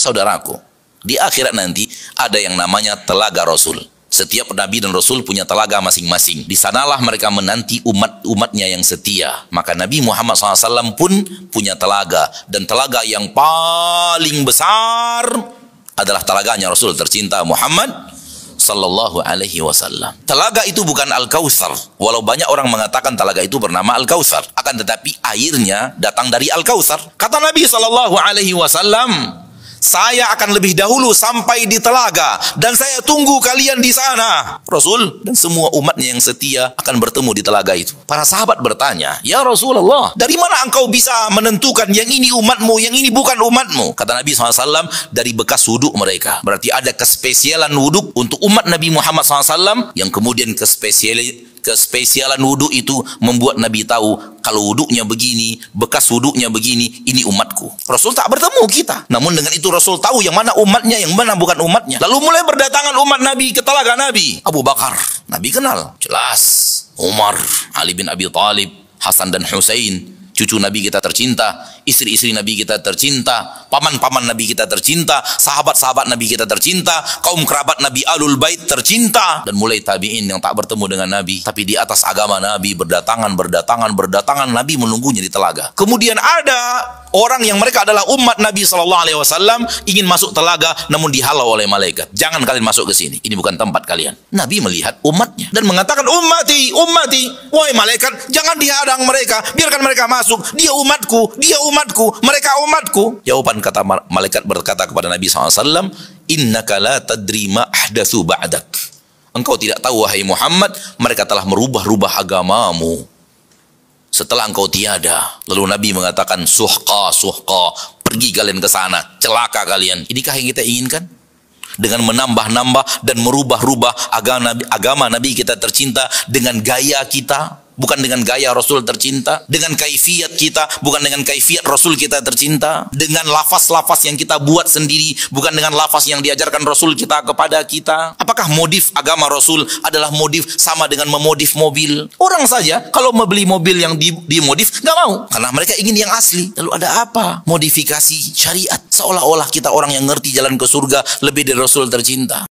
saudaraku, di akhirat nanti ada yang namanya telaga Rasul. Setiap nabi dan rasul punya telaga masing-masing. Di sanalah mereka menanti umat-umatnya yang setia. Maka Nabi Muhammad SAW pun punya telaga. Dan telaga yang paling besar adalah telaganya Rasul tercinta Muhammad Sallallahu Alaihi Wasallam. Telaga itu bukan Al Kausar, walau banyak orang mengatakan telaga itu bernama Al Kausar. Akan tetapi airnya datang dari Al Kausar. Kata Nabi Sallallahu Alaihi Wasallam, saya akan lebih dahulu sampai di telaga dan saya tunggu kalian di sana. Rasul dan semua umatnya yang setia akan bertemu di telaga itu. Para sahabat bertanya, Ya Rasulullah, dari mana engkau bisa menentukan yang ini umatmu, yang ini bukan umatmu? Kata Nabi SAW, dari bekas wuduk mereka. Berarti ada kespesialan wuduk untuk umat Nabi Muhammad SAW yang kemudian kespesialan kespesialan wudhu itu membuat Nabi tahu kalau wudhunya begini, bekas wudhunya begini, ini umatku. Rasul tak bertemu kita. Namun dengan itu Rasul tahu yang mana umatnya, yang mana bukan umatnya. Lalu mulai berdatangan umat Nabi ke telaga Nabi. Abu Bakar, Nabi kenal. Jelas. Umar, Ali bin Abi Talib Hasan dan Hussein, cucu Nabi kita tercinta, istri-istri Nabi kita tercinta, paman-paman Nabi kita tercinta, sahabat-sahabat Nabi kita tercinta, kaum kerabat Nabi Alul Bait tercinta dan mulai tabi'in yang tak bertemu dengan Nabi tapi di atas agama Nabi berdatangan, berdatangan, berdatangan Nabi menunggunya di telaga. Kemudian ada orang yang mereka adalah umat Nabi Shallallahu alaihi wasallam ingin masuk telaga namun dihalau oleh malaikat. Jangan kalian masuk ke sini. Ini bukan tempat kalian. Nabi melihat umatnya dan mengatakan umati umati. Wahai malaikat, jangan dihadang mereka, biarkan mereka masuk masuk, dia umatku, dia umatku, mereka umatku. Jawaban kata malaikat berkata kepada Nabi SAW, Innaka la tadrima ahdathu ba'dak. Engkau tidak tahu, wahai Muhammad, mereka telah merubah-rubah agamamu. Setelah engkau tiada. Lalu Nabi mengatakan, suhqa, suhqa, pergi kalian ke sana, celaka kalian. Inikah yang kita inginkan? dengan menambah-nambah dan merubah-rubah agama, agama Nabi kita tercinta dengan gaya kita bukan dengan gaya Rasul tercinta, dengan kaifiat kita, bukan dengan kaifiat Rasul kita tercinta, dengan lafaz-lafaz yang kita buat sendiri, bukan dengan lafaz yang diajarkan Rasul kita kepada kita. Apakah modif agama Rasul adalah modif sama dengan memodif mobil? Orang saja kalau membeli mobil yang dimodif nggak mau, karena mereka ingin yang asli. Lalu ada apa? Modifikasi syariat seolah-olah kita orang yang ngerti jalan ke surga lebih dari Rasul tercinta.